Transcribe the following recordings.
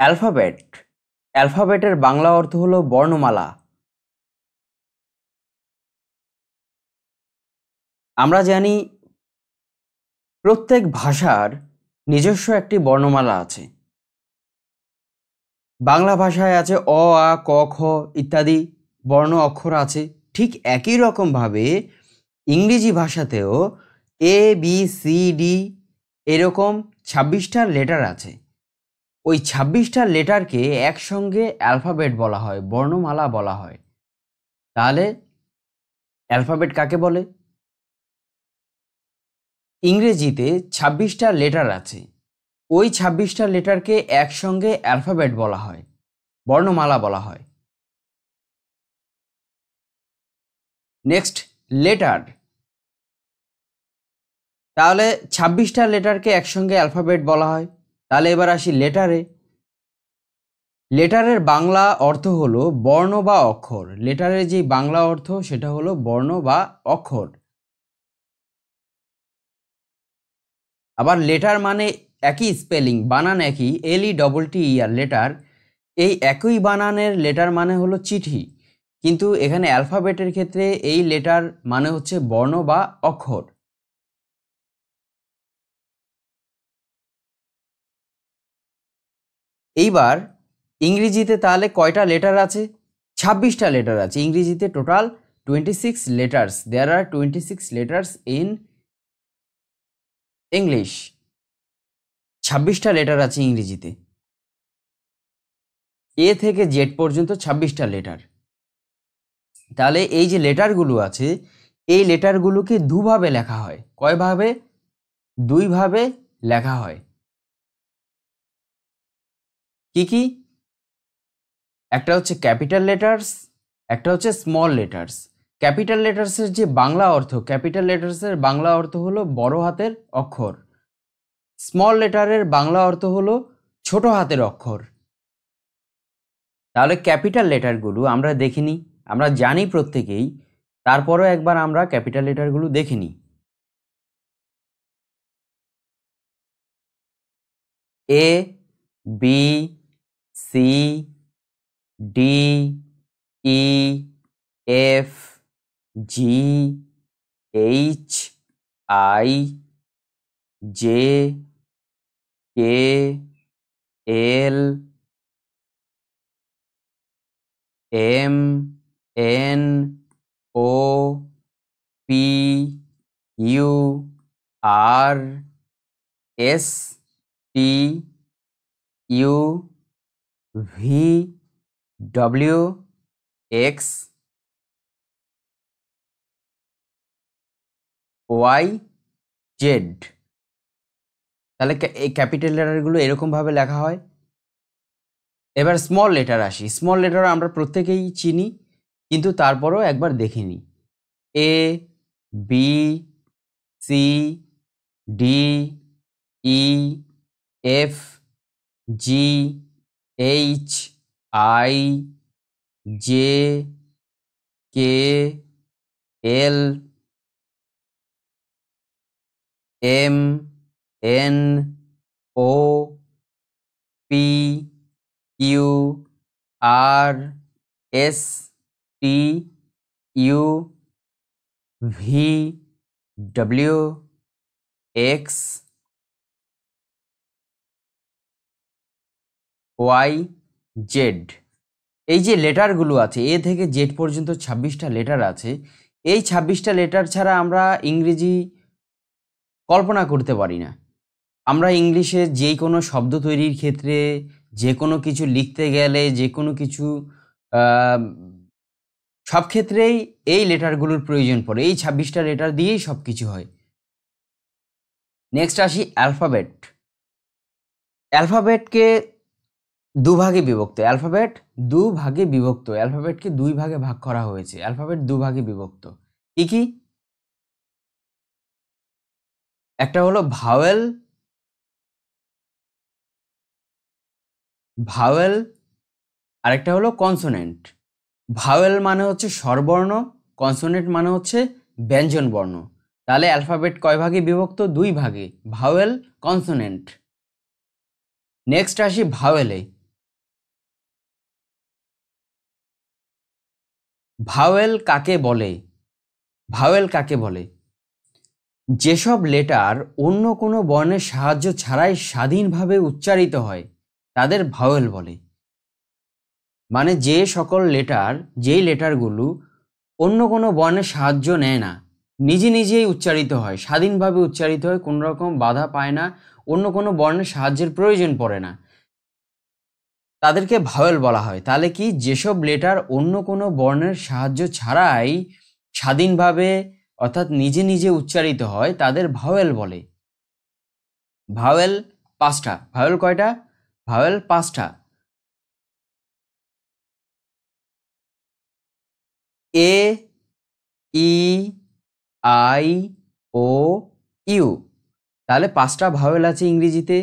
alphabet অ্যালফাবেটের Bangla অর্থ হলো বর্ণমালা আমরা জানি প্রত্যেক ভাষার নিজস্ব একটি বর্ণমালা আছে বাংলা ভাষায় আছে অ আ ক খ ইত্যাদি বর্ণ অক্ষর আছে ঠিক একই রকমভাবে ইংরেজি ভাষাতেও এ বি সি ডি এরকম ছাব্বিশটা লেটার আছে ওই ছাব্বিশটা লেটারকে একসঙ্গে অ্যালফাবেট বলা হয় বর্ণমালা বলা হয় তাহলে অ্যালফাবেট কাকে বলে ইংরেজিতে ছাব্বিশটা লেটার আছে ওই ছাব্বিশটা লেটারকে একসঙ্গে অ্যালফাবেট বলা হয় বর্ণমালা বলা হয় নেক্সট লেটার তাহলে ছাব্বিশটা লেটারকে একসঙ্গে অ্যালফাবেট বলা হয় তাহলে এবার আসি লেটারে লেটারের বাংলা অর্থ হলো বর্ণ বা অক্ষর লেটারের যে বাংলা অর্থ সেটা হলো বর্ণ বা অক্ষর আবার লেটার মানে একই স্পেলিং বানান একই এলই ডবল টি আর লেটার এই একই বানানের লেটার মানে হলো চিঠি কিন্তু এখানে অ্যালফাবেটের ক্ষেত্রে এই লেটার মানে হচ্ছে বর্ণ বা অক্ষর এইবার ইংরেজিতে তাহলে কয়টা লেটার আছে ছাব্বিশটা লেটার আছে ইংরেজিতে total twenty six letters there are twenty six letters in English ছাব্বিশটা লেটার আছে ইংরেজিতে এ থেকে জেড পর্যন্ত ছাব্বিশটা লেটার তাহলে এই যে লেটারগুলো আছে এই লেটারগুলোকে দুভাবে লেখা হয় কয়ভাবে দুইভাবে লেখা হয় কি কি একটা হচ্ছে ক্যাপিটাল লেটার্স একটা হচ্ছে স্মল লেটার্স ক্যাপিটাল লেটার্সের যে বাংলা অর্থ ক্যাপিটাল লেটার্সের বাংলা অর্থ হলো বড় হাতের অক্ষর স্মল লেটারের বাংলা অর্থ হলো ছোট হাতের অক্ষর তাহলে ক্যাপিটাল লেটারগুলো আমরা দেখিনি আমরা জানি প্রত্যেকেই তারপরও একবার আমরা ক্যাপিটাল লেটারগুলো দেখিনি A B C, D, E, F, G, H, I, J, K, L, M, N, O, P, U, R, S, T, U, V W X Y Z তাহলে এই ক্যাপিটাল লেটারগুলো এরকমভাবে লেখা হয় এবার স্মল লেটার আসি স্মল লেটার আমরা প্রত্যেকেই চিনি কিন্তু তারপরেও একবার দেখে নিই A B C D E F G H I J K L M N O P U R S T U V W X Y Z এই যে লেটারগুলো আছে এ থেকে জেড পর্যন্ত ছাব্বিশটা লেটার আছে এই ছাব্বিশটা লেটার ছাড়া আমরা ইংরেজি কল্পনা করতে পারি না আমরা ইংলিশে যে কোনো শব্দ তৈরির ক্ষেত্রে যে কোনো কিছু লিখতে গেলে যে কোনো কিছু সব ক্ষেত্রেই এই লেটারগুলোর প্রয়োজন পড়ে এই ছাব্বিশটা লেটার দিয়েই সব কিছু হয় নেক্সট আসি অ্যালফাবেট অ্যালফাবেটকে দুভাগে বিভক্ত অ্যালফাবেট দুভাগে বিভক্ত অ্যালফাবেটকে দুই ভাগে ভাগ করা হয়েছে অ্যালফাবেট দুভাগে বিভক্ত কি কি একটা হলো ভাওয়েল ভাওয়েল আরেকটা হলো কনসোনেন্ট ভাওয়েল মানে হচ্ছে স্বরবর্ণ কনসোনেন্ট মানে হচ্ছে ব্যঞ্জন বর্ণ তাহলে অ্যালফাবেট কয় ভাগে বিভক্ত দুই ভাগে ভাওয়েল কনসোনেন্ট নেক্সট আসি ভাওয়েলে ভাওয়েল কাকে বলে ভাওয়েল কাকে বলে যেসব লেটার অন্য কোনো বর্ণের সাহায্য ছাড়াই স্বাধীনভাবে উচ্চারিত হয় তাদের ভাওয়েল বলে মানে যে সকল লেটার যেই লেটারগুলো অন্য কোনো বর্ণের সাহায্য নেয় না নিজে নিজেই উচ্চারিত হয় স্বাধীনভাবে উচ্চারিত হয় কোনো রকম বাধা পায় না অন্য কোনো বর্ণের সাহায্যের প্রয়োজন পড়ে না তাদেরকে ভাওয়েল বলা হয় তাহলে কি যেসব লেটার অন্য কোনো বর্ণের সাহায্য ছাড়াই স্বাধীনভাবে অর্থাৎ নিজে নিজে উচ্চারিত হয় তাদের ভাওয়েল বলে ভাওয়েল পাঁচটা ভাওয়েল কয়টা ভাওয়েল পাঁচটা এ ই আই ও ইউ তাহলে পাঁচটা ভাওয়েল আছে ইংরেজিতে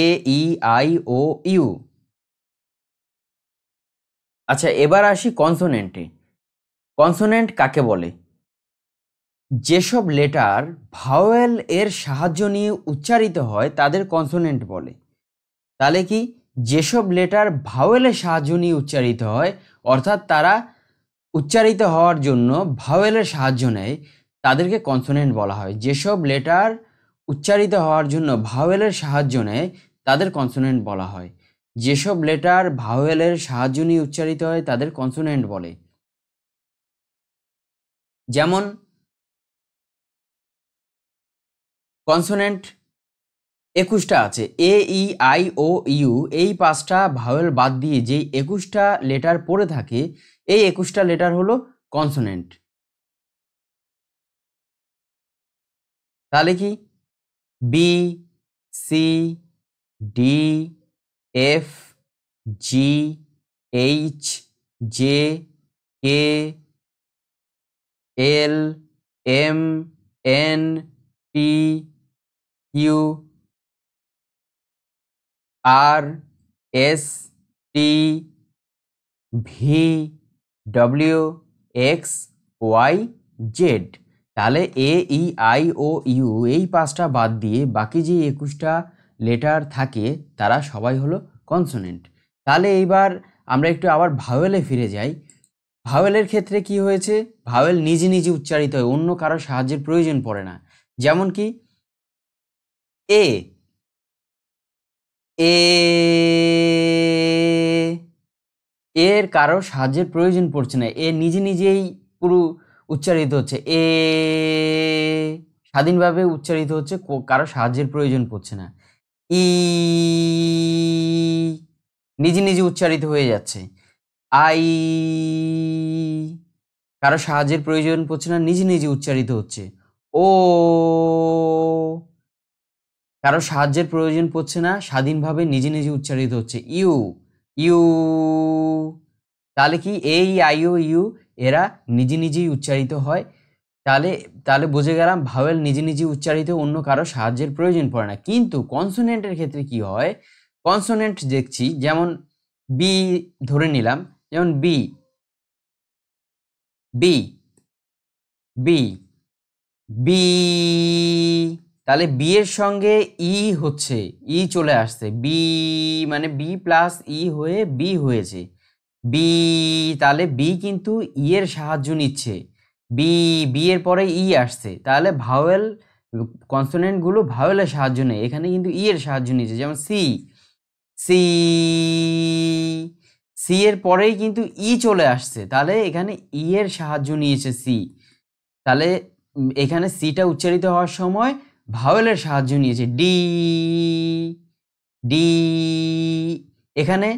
এ ই আই ও ইউ আচ্ছা এবার আসি কনসোনেন্টে কনসোনেন্ট কাকে বলে যেসব লেটার ভাওয়েল এর সাহায্য নিয়ে উচ্চারিত হয় তাদের কনসোনেন্ট বলে তাহলে কি যেসব লেটার ভাওয়েলের সাহায্য নিয়ে উচ্চারিত হয় অর্থাৎ তারা উচ্চারিত হওয়ার জন্য ভাওয়েলের সাহায্য নেয় তাদেরকে কনসোনেন্ট বলা হয় যেসব লেটার উচ্চারিত হওয়ার জন্য ভাওয়েলের সাহায্য নেয় তাদের কনসোনেন্ট বলা হয় যেসব লেটার ভাওয়েলের সাহায্য নিয়ে উচ্চারিত হয় তাদের কনসোনেন্ট বলে যেমন কনসোনেন্ট একুশটা আছে এ ই আই ও ইউ এই পাঁচটা ভাওয়েল বাদ দিয়ে যে একুশটা লেটার পড়ে থাকে এই একুশটা লেটার হলো কনসোনেন্ট তাহলে কি B C D F G H J K L M N P U R S T V W X Y Z তাহলে A E I O U এই পাঁচটা বাদ দিয়ে বাকি যে একুশটা লেটার থাকে তারা সবাই হলো কনসোনেন্ট তাহলে এইবার আমরা একটু আবার ভাওয়েলে ফিরে যাই ভাওয়েলের ক্ষেত্রে কি হয়েছে ভাওয়েল নিজে নিজে উচ্চারিত হয় অন্য কারো সাহায্যের প্রয়োজন পড়ে না যেমন কি এ এর কারো সাহায্যের প্রয়োজন পড়ছে না এ নিজে নিজেই পুরো উচ্চারিত হচ্ছে এ স্বাধীনভাবে উচ্চারিত হচ্ছে কারো সাহায্যের প্রয়োজন পড়ছে না ই নিজে নিজে উচ্চারিত হয়ে যাচ্ছে আই কারো সাহায্যের প্রয়োজন পড়ছে না নিজে নিজে উচ্চারিত হচ্ছে ও কারো সাহায্যের প্রয়োজন পড়ছে না স্বাধীনভাবে নিজে নিজে উচ্চারিত হচ্ছে ইউ ইউ তাহলে কি এই আইও ইউ এরা নিজে নিজেই উচ্চারিত হয় তাহলে তাহলে বুঝে গেলাম ভাওয়েল নিজে নিজে উচ্চারিত অন্য কারো সাহায্যের প্রয়োজন পড়ে না কিন্তু কনসোনেন্টের ক্ষেত্রে কি হয় কনসোনেন্ট দেখছি যেমন বি ধরে নিলাম যেমন বি বি বি বি তাহলে বি এর সঙ্গে ই e হচ্ছে ই e চলে আসছে বি মানে বি প্লাস ই হয়ে বি হয়েছে বি তাহলে বি কিন্তু ই e এর সাহায্য নিচ্ছে বি বি এর পরে ই e আসছে তাহলে ভাওয়েল কনসোনেন্টগুলো ভাওয়েলের সাহায্য নেই এখানে কিন্তু ই e এর সাহায্য নিয়েছে যেমন সি সি সি এর পরেই কিন্তু ই e চলে আসছে তাহলে এখানে ই এর সাহায্য নিয়েছে সি তাহলে এখানে সিটা উচ্চারিত হওয়ার সময় ভাওয়েলের সাহায্য নিয়েছে ডি ডি এখানে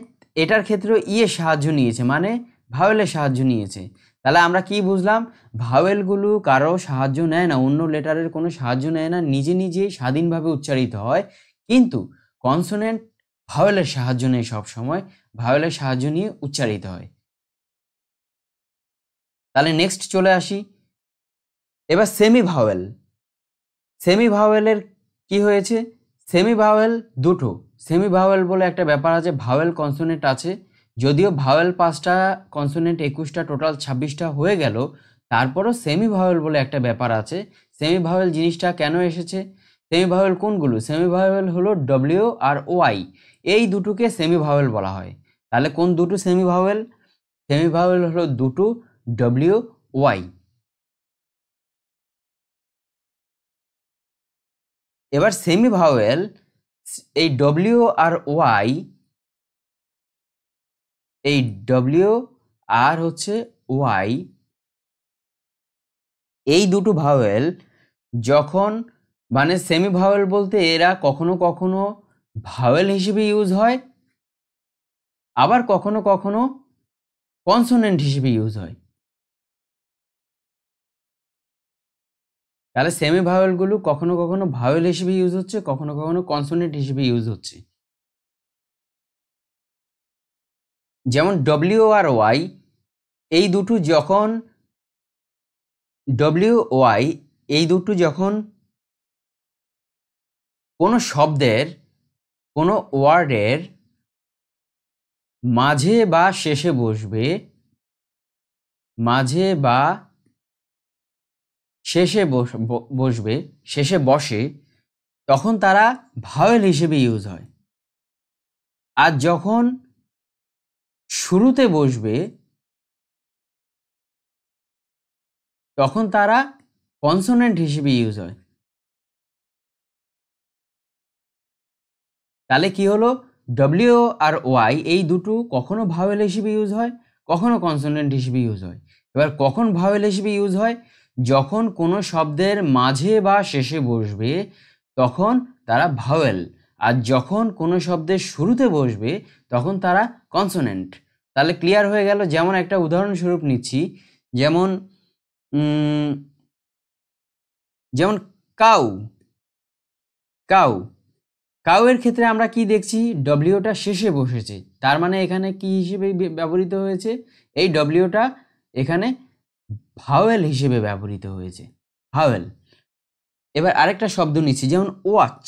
এটার ক্ষেত্রেও ই এর সাহায্য নিয়েছে মানে ভাওয়েলের সাহায্য নিয়েছে তাহলে আমরা কি বুঝলাম ভাওয়েলগুলো কারো সাহায্য নেয় না অন্য লেটারের কোনো সাহায্য নেয় না নিজে নিজেই স্বাধীনভাবে উচ্চারিত হয় কিন্তু কনসোনেন্ট ভাওয়েলের সাহায্য নেয় সবসময় ভাওয়েলের সাহায্য নিয়ে উচ্চারিত হয় তাহলে নেক্সট চলে আসি এবার সেমি ভাওয়েল সেমি ভাওয়েলের কি হয়েছে সেমি ভাওয়েল দুটো সেমি ভাওয়েল বলে একটা ব্যাপার আছে ভাওয়েল কনসোনেন্ট আছে যদিও ভাওয়েল পাঁচটা কনসোনেন্ট একুশটা টোটাল ছাব্বিশটা হয়ে গেল তারপরও সেমি ভাওয়েল বলে একটা ব্যাপার আছে সেমি ভাওয়েল জিনিসটা কেন এসেছে সেমি ভাওয়েল কোনগুলো সেমি ভাওয়েল হলো ডব্লিউ আর ওয়াই এই দুটোকে সেমি ভাওয়েল বলা হয় তাহলে কোন দুটো সেমি ভাওয়েল সেমি ভাওয়েল হলো দুটো ডব্লিউ ওয়াই এবার সেমি ভাওয়েল এই ডব্লিউ আর ওয়াই এই ডব্লিউ আর হচ্ছে ওয়াই এই দুটো ভাওয়েল যখন মানে সেমি ভাওয়েল বলতে এরা কখনো কখনো ভাওয়েল হিসেবে ইউজ হয় আবার কখনো কখনো কনসোনেন্ট হিসেবে ইউজ হয় তাহলে সেমি ভাওয়েলগুলো কখনো কখনো ভাওয়েল হিসেবে ইউজ হচ্ছে কখনো কখনো কনসোনেন্ট হিসেবে ইউজ হচ্ছে যেমন ডব্লিউ আর ওয়াই এই দুটো যখন ডব্লিউ ওয়াই এই দুটো যখন কোনো শব্দের কোনো ওয়ার্ডের মাঝে বা শেষে বসবে মাঝে বা শেষে বসবে শেষে বসে তখন তারা ভাওয়েল হিসেবে ইউজ হয় আর যখন শুরুতে বসবে তখন তারা কনসোনেন্ট হিসেবে ইউজ হয় তাহলে কি হলো ডব্লিউ আর ওয়াই এই দুটো কখনো ভাওয়েল হিসেবে ইউজ হয় কখনো কনসোনেন্ট হিসেবে ইউজ হয় এবার কখন ভাওয়েল হিসেবে ইউজ হয় যখন কোনো শব্দের মাঝে বা শেষে বসবে তখন তারা ভাওয়েল আর যখন কোনো শব্দের শুরুতে বসবে তখন তারা কনসোনেন্ট তাহলে ক্লিয়ার হয়ে গেল যেমন একটা উদাহরণস্বরূপ নিচ্ছি যেমন যেমন কাউ কাউ কাউয়ের ক্ষেত্রে আমরা কি দেখছি ডব্লিউটা শেষে বসেছে তার মানে এখানে কি হিসেবে ব্যবহৃত হয়েছে এই ডব্লিউটা এখানে ভাওয়েল হিসেবে ব্যবহৃত হয়েছে ভাওয়েল এবার আরেকটা শব্দ নিচ্ছি যেমন ওয়াচ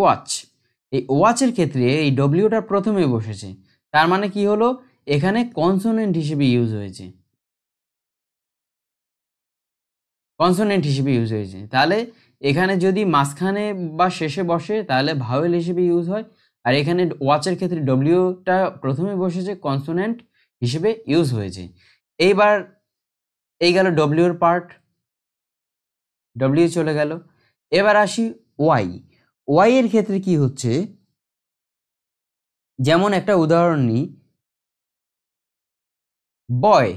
ওয়াচ এই ওয়াচের ক্ষেত্রে এই ডব্লিউটা প্রথমে বসেছে তার মানে কি হলো এখানে কনসোনেন্ট হিসেবে ইউজ হয়েছে কনসোনেন্ট হিসেবে ইউজ হয়েছে তাহলে এখানে যদি মাঝখানে বা শেষে বসে তাহলে ভাওয়েল হিসেবে ইউজ হয় আর এখানে ওয়াচের ক্ষেত্রে ডব্লিউটা প্রথমে বসেছে কনসোনেন্ট হিসেবে ইউজ হয়েছে এইবার এই গেল ডব্লিউর পার্ট ডব্লিউ চলে গেল এবার আসি ওয়াই ওয়াই এর ক্ষেত্রে কি হচ্ছে যেমন একটা উদাহরণ নিই বয়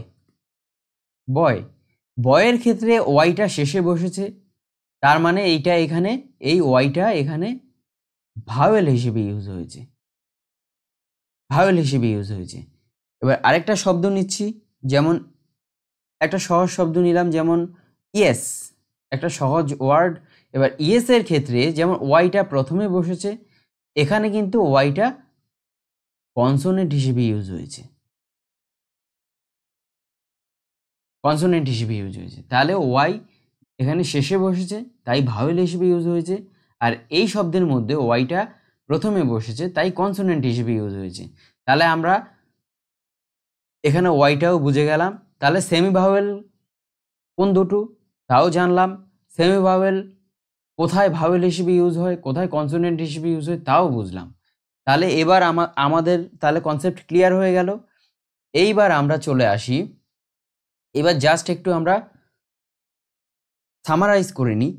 বয় বয়ের ক্ষেত্রে ওয়াইটা শেষে বসেছে তার মানে এইটা এখানে এই ওয়াইটা এখানে ভাওয়েল হিসেবে ইউজ হয়েছে ভাওয়েল হিসেবে ইউজ হয়েছে এবার আরেকটা শব্দ নিচ্ছি যেমন একটা সহজ শব্দ নিলাম যেমন ইয়েস একটা সহজ ওয়ার্ড এবার ইএস e এর ক্ষেত্রে যেমন ওয়াইটা প্রথমে বসেছে এখানে কিন্তু ওয়াইটা কনসোনেন্ট হিসেবে ইউজ হয়েছে কনসোনেন্ট হিসেবে ইউজ হয়েছে তাহলে ওয়াই এখানে শেষে বসেছে তাই ভাওয়েল হিসেবে ইউজ হয়েছে আর এই শব্দের মধ্যে ওয়াইটা প্রথমে বসেছে তাই কনসোনেন্ট হিসেবে ইউজ হয়েছে তাহলে আমরা এখানে ওয়াইটাও বুঝে গেলাম তাহলে সেমি ভাওয়েল কোন দুটো তাও জানলাম সেমি ভাওয়েল কোথায় ভাওয়েল হিসেবে ইউজ হয় কোথায় কনসোনেন্ট হিসেবে ইউজ হয় তাও বুঝলাম তাহলে এবার আমাদের তাহলে কনসেপ্ট ক্লিয়ার হয়ে গেল এইবার আমরা চলে আসি এবার জাস্ট একটু আমরা সামারাইজ করে নিই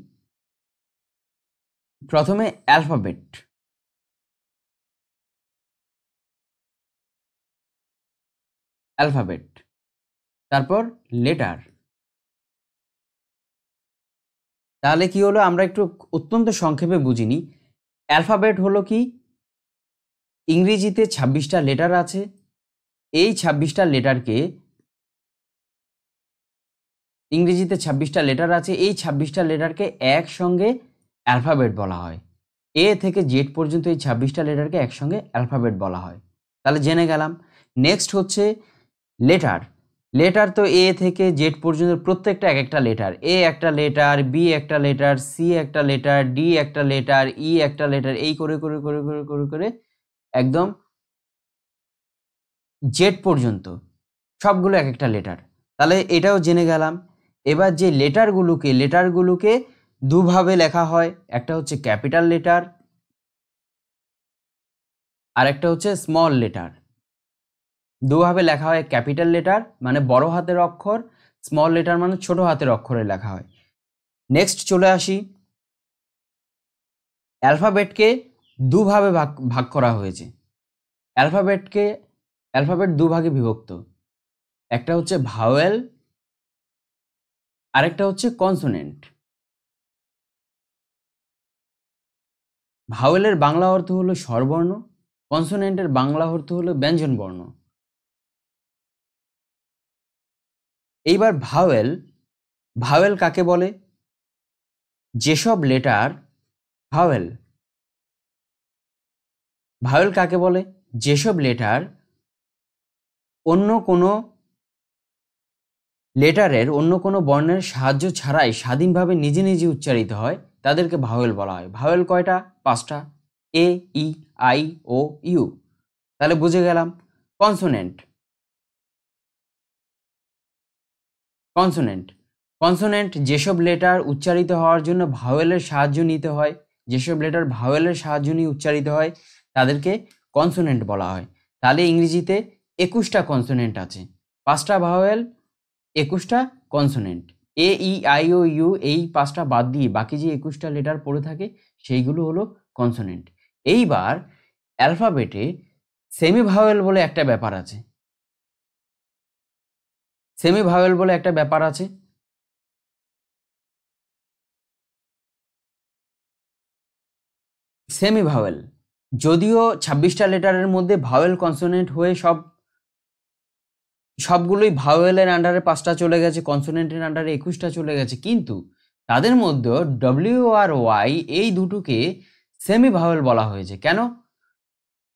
প্রথমে অ্যালফাবেট অ্যালফাবেট তারপর লেটার তাহলে কি হলো আমরা একটু অত্যন্ত সংক্ষেপে বুঝিনি অ্যালফাবেট হলো কি ইংরেজিতে ছাব্বিশটা লেটার আছে এই ছাব্বিশটা লেটারকে ইংরেজিতে ছাব্বিশটা লেটার আছে এই ছাব্বিশটা লেটারকে একসঙ্গে অ্যালফাবেট বলা হয় এ থেকে জেড পর্যন্ত এই ছাব্বিশটা লেটারকে একসঙ্গে অ্যালফাবেট বলা হয় তাহলে জেনে গেলাম নেক্সট হচ্ছে লেটার লেটার তো এ থেকে জেড পর্যন্ত প্রত্যেকটা এক একটা লেটার এ একটা লেটার বি একটা লেটার সি একটা লেটার ডি একটা লেটার ই e একটা লেটার এই করে করে করে করে করে করে একদম জেড পর্যন্ত সবগুলো এক একটা লেটার তাহলে এটাও জেনে গেলাম এবার যে লেটারগুলোকে লেটারগুলোকে দুভাবে লেখা হয় একটা হচ্ছে ক্যাপিটাল লেটার আর একটা হচ্ছে স্মল লেটার দুভাবে লেখা হয় ক্যাপিটাল লেটার মানে বড় হাতের অক্ষর স্মল লেটার মানে ছোট হাতের অক্ষরে লেখা হয় নেক্সট চলে আসি অ্যালফাবেটকে দুভাবে ভাগ ভাগ করা হয়েছে অ্যালফাবেটকে অ্যালফাবেট দুভাগে বিভক্ত একটা হচ্ছে ভাওয়েল আরেকটা হচ্ছে কনসোনেন্ট ভাওয়েলের বাংলা অর্থ হলো স্বরবর্ণ কনসোনেন্টের বাংলা অর্থ হলো ব্যঞ্জনবর্ণ এইবার ভাওয়েল ভাওয়েল কাকে বলে যেসব লেটার ভাওয়েল ভাওয়েল কাকে বলে যেসব লেটার অন্য কোনো লেটারের অন্য কোনো বর্ণের সাহায্য ছাড়াই স্বাধীনভাবে নিজে নিজে উচ্চারিত হয় তাদেরকে ভাওয়েল বলা হয় ভাওয়েল কয়টা পাঁচটা এ ই আই ও ইউ তাহলে বুঝে গেলাম কনসোনেন্ট কনসোনেন্ট কনসোনেন্ট যেসব লেটার উচ্চারিত হওয়ার জন্য ভাওয়েলের সাহায্য নিতে হয় যেসব লেটার ভাওয়েলের সাহায্য নিয়ে উচ্চারিত হয় তাদেরকে কনসোনেন্ট বলা হয় তাহলে ইংরেজিতে একুশটা কনসোনেন্ট আছে পাঁচটা ভাওয়েল একুশটা consonant A E I O U এই পাঁচটা বাদ দিয়ে বাকি যে একুশটা লেটার পড়ে থাকে সেইগুলো হলো কনসোনেন্ট এইবার অ্যালফাবেটে সেমি ভাওয়েল বলে একটা ব্যাপার আছে সেমি ভাওয়েল বলে একটা ব্যাপার আছে সেমি ভাওয়েল যদিও ছাব্বিশটা লেটারের মধ্যে ভাওয়েল কনসোনেন্ট হয়ে সব সবগুলোই ভাওয়েলের আন্ডারে পাঁচটা চলে গেছে কনসোনেন্টের আন্ডারে একুশটা চলে গেছে কিন্তু তাদের মধ্যে ডব্লিউ আর ওয়াই এই দুটোকে সেমি ভাওয়েল বলা হয়েছে কেন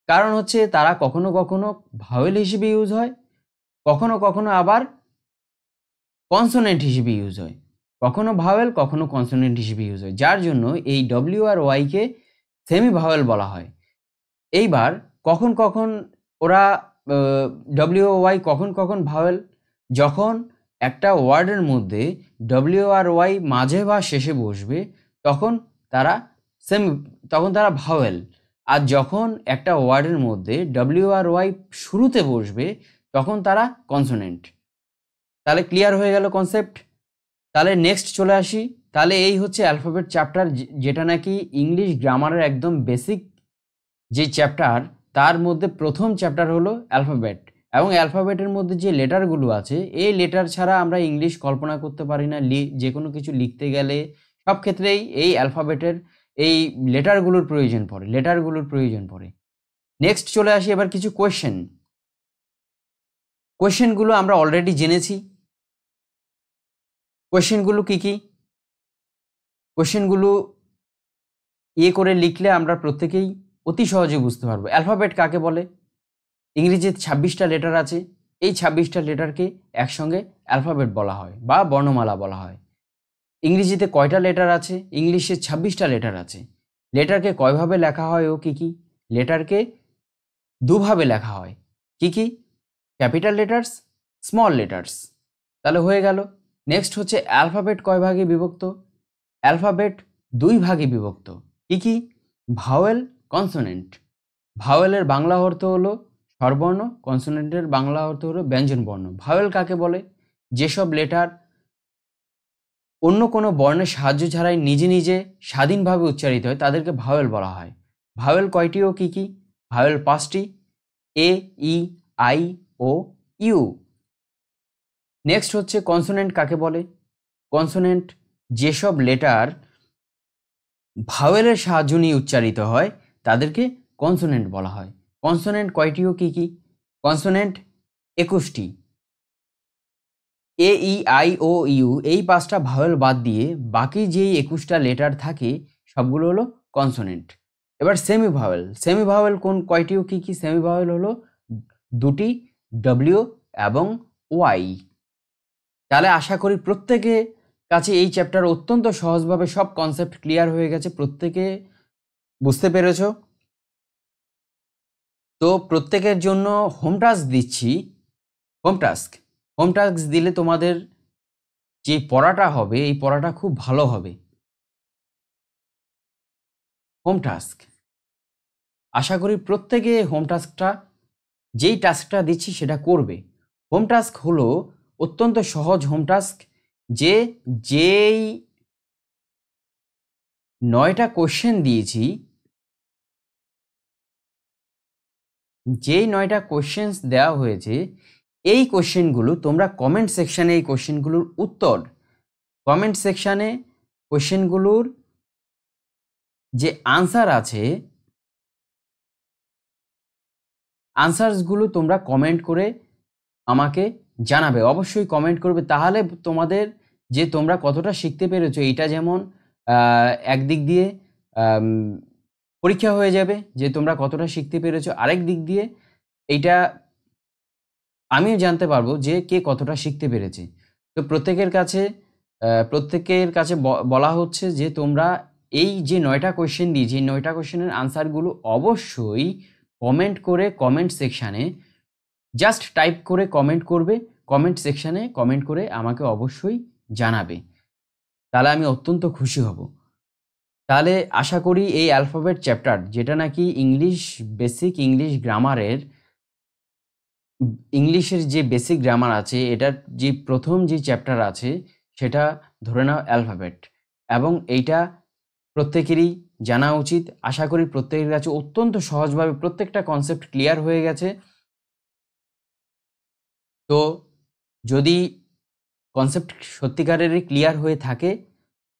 কারণ হচ্ছে তারা কখনো কখনো ভাওয়েল হিসেবে ইউজ হয় কখনো কখনো আবার কনসোনেন্ট হিসেবে ইউজ হয় কখনো ভাওয়েল কখনো কনসোনেন্ট হিসেবে ইউজ হয় যার জন্য এই ডব্লিউ আর ওয়াইকে সেমি ভাওয়েল বলা হয় এইবার কখন কখন ওরা ডব্লিউ ওয়াই কখন কখন ভাওয়েল যখন একটা ওয়ার্ডের মধ্যে ডব্লিউ আর ওয়াই মাঝে বা শেষে বসবে তখন তারা সেম তখন তারা ভাওয়েল আর যখন একটা ওয়ার্ডের মধ্যে ডব্লিউ আর ওয়াই শুরুতে বসবে তখন তারা কনসোনেন্ট তাহলে ক্লিয়ার হয়ে গেল কনসেপ্ট তাহলে নেক্সট চলে আসি তাহলে এই হচ্ছে অ্যালফাবেট চ্যাপ্টার যেটা নাকি ইংলিশ গ্রামারের একদম বেসিক যে চ্যাপ্টার তার মধ্যে প্রথম চ্যাপ্টার হলো অ্যালফাবেট এবং অ্যালফাবেটের মধ্যে যে লেটারগুলো আছে এই লেটার ছাড়া আমরা ইংলিশ কল্পনা করতে পারি না যে কোনো কিছু লিখতে গেলে সব ক্ষেত্রেই এই অ্যালফাবেটের এই লেটারগুলোর প্রয়োজন পড়ে লেটারগুলোর প্রয়োজন পড়ে নেক্সট চলে আসি এবার কিছু কোয়েশ্চেন কোয়েশ্চেনগুলো আমরা অলরেডি জেনেছি কোয়েশ্চেনগুলো কি কি কোয়েশ্চেনগুলো ইয়ে করে লিখলে আমরা প্রত্যেকেই অতি সহজে বুঝতে পারবো অ্যালফাবেট কাকে বলে ইংরেজিতে ছাব্বিশটা লেটার আছে এই ছাব্বিশটা লেটারকে একসঙ্গে অ্যালফাবেট বলা হয় বা বর্ণমালা বলা হয় ইংরেজিতে কয়টা লেটার আছে ইংলিশে ছাব্বিশটা লেটার আছে লেটারকে কয়ভাবে লেখা হয় ও কী কী লেটারকে দুভাবে লেখা হয় কী কী ক্যাপিটাল লেটার্স স্মল লেটার্স তাহলে হয়ে গেল নেক্সট হচ্ছে অ্যালফাবেট কয় ভাগে বিভক্ত অ্যালফাবেট দুই ভাগে বিভক্ত কি কি ভাওয়েল কনসোনেন্ট ভাওয়েলের বাংলা অর্থ হলো স্বরবর্ণ কনসোনেন্টের বাংলা অর্থ হলো ব্যঞ্জনবর্ণ ভাওয়েল কাকে বলে যেসব লেটার অন্য কোনো বর্ণের সাহায্য ছাড়াই নিজে নিজে স্বাধীনভাবে উচ্চারিত হয় তাদেরকে ভাওয়েল বলা হয় ভাওয়েল কয়টি ও কী কী ভাওয়েল পাঁচটি A E I O U next হচ্ছে কনসোনেন্ট কাকে বলে কনসোনেন্ট যেসব লেটার ভাওয়েলের সাহায্য নিয়ে উচ্চারিত হয় তাদেরকে কনসোনেন্ট বলা হয় কনসোনেন্ট কয়টি ও কী কী কনসোনেন্ট একুশটি এ ই আই ও ইউ এই পাঁচটা ভাওয়েল বাদ দিয়ে বাকি যেই একুশটা লেটার থাকে সবগুলো হলো কনসোনেন্ট এবার সেমি ভাওয়েল সেমি ভাওয়েল কোন কয়টি ও কী কী সেমি ভাওয়েল হলো দুটি ডব্লিউ এবং ওয়াই তাহলে আশা করি প্রত্যেকে কাছে এই চ্যাপ্টার অত্যন্ত সহজভাবে সব কনসেপ্ট ক্লিয়ার হয়ে গেছে প্রত্যেকে বুঝতে পেরেছ তো প্রত্যেকের জন্য হোম টাস্ক দিচ্ছি হোম টাস্ক হোম টাস্ক দিলে তোমাদের যে পড়াটা হবে এই পড়াটা খুব ভালো হবে হোম টাস্ক আশা করি প্রত্যেকে হোম টাস্কটা যেই টাস্কটা দিচ্ছি সেটা করবে হোম টাস্ক হলো অত্যন্ত সহজ হোম টাস্ক যে যেই নয়টা কোশ্চেন দিয়েছি যেই নয়টা কোশ্চেন্স দেওয়া হয়েছে এই কোশ্চেনগুলো তোমরা কমেন্ট সেকশানে এই কোশ্চেনগুলোর উত্তর কমেন্ট সেকশানে কোশ্চেনগুলোর যে আনসার আছে আনসারসগুলো তোমরা কমেন্ট করে আমাকে জানাবে অবশ্যই কমেন্ট করবে তাহলে তোমাদের যে তোমরা কতটা শিখতে পেরেছো এইটা যেমন একদিক দিয়ে পরীক্ষা হয়ে যাবে যে তোমরা কতটা শিখতে পেরেছো আরেক দিক দিয়ে এইটা আমিও জানতে পারবো যে কে কতটা শিখতে পেরেছে তো প্রত্যেকের কাছে প্রত্যেকের কাছে বলা হচ্ছে যে তোমরা এই যে নয়টা কোয়েশ্চেন দিয়েছি এই নয়টা কোয়েশ্চেনের আনসারগুলো অবশ্যই কমেন্ট করে কমেন্ট সেকশানে জাস্ট টাইপ করে কমেন্ট করবে কমেন্ট সেকশানে কমেন্ট করে আমাকে অবশ্যই জানাবে তাহলে আমি অত্যন্ত খুশি হব তাহলে আশা করি এই অ্যালফাবেট চ্যাপ্টার যেটা নাকি ইংলিশ বেসিক ইংলিশ গ্রামারের ইংলিশের যে বেসিক গ্রামার আছে এটার যে প্রথম যে চ্যাপ্টার আছে সেটা ধরে নাও অ্যালফাবেট এবং এইটা প্রত্যেকেরই জানা উচিত আশা করি প্রত্যেকের কাছে অত্যন্ত সহজভাবে প্রত্যেকটা কনসেপ্ট ক্লিয়ার হয়ে গেছে তো যদি কনসেপ্ট সত্যিকারেরই ক্লিয়ার হয়ে থাকে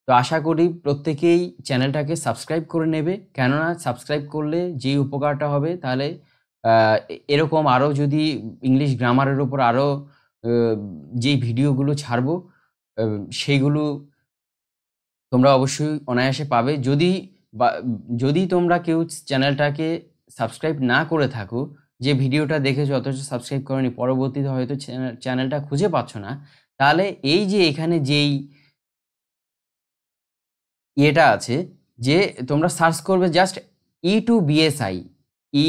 তো আশা করি প্রত্যেকেই চ্যানেলটাকে সাবস্ক্রাইব করে নেবে কেননা সাবস্ক্রাইব করলে যেই উপকারটা হবে তাহলে এরকম আরও যদি ইংলিশ গ্রামারের ওপর আরও যেই ভিডিওগুলো ছাড়বো সেইগুলো তোমরা অবশ্যই অনায়াসে পাবে যদি যদি তোমরা কেউ চ্যানেলটাকে সাবস্ক্রাইব না করে থাকো যে ভিডিওটা দেখেছো অথচ সাবস্ক্রাইব করনি পরবর্তীতে হয়তো চ্যানেলটা খুঁজে পাচ্ছ না তাহলে এই যে এখানে যেই ইয়েটা আছে যে তোমরা সার্চ করবে just E to BSI E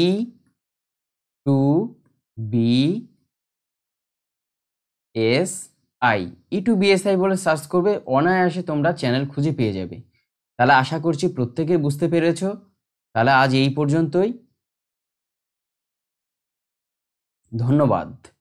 to B S I E to BSI বলে সার্চ করবে অনায়াসে তোমরা চ্যানেল খুঁজে পেয়ে যাবে তাহলে আশা করছি প্রত্যেকে বুঝতে পেরেছ তাহলে আজ এই পর্যন্তই ধন্যবাদ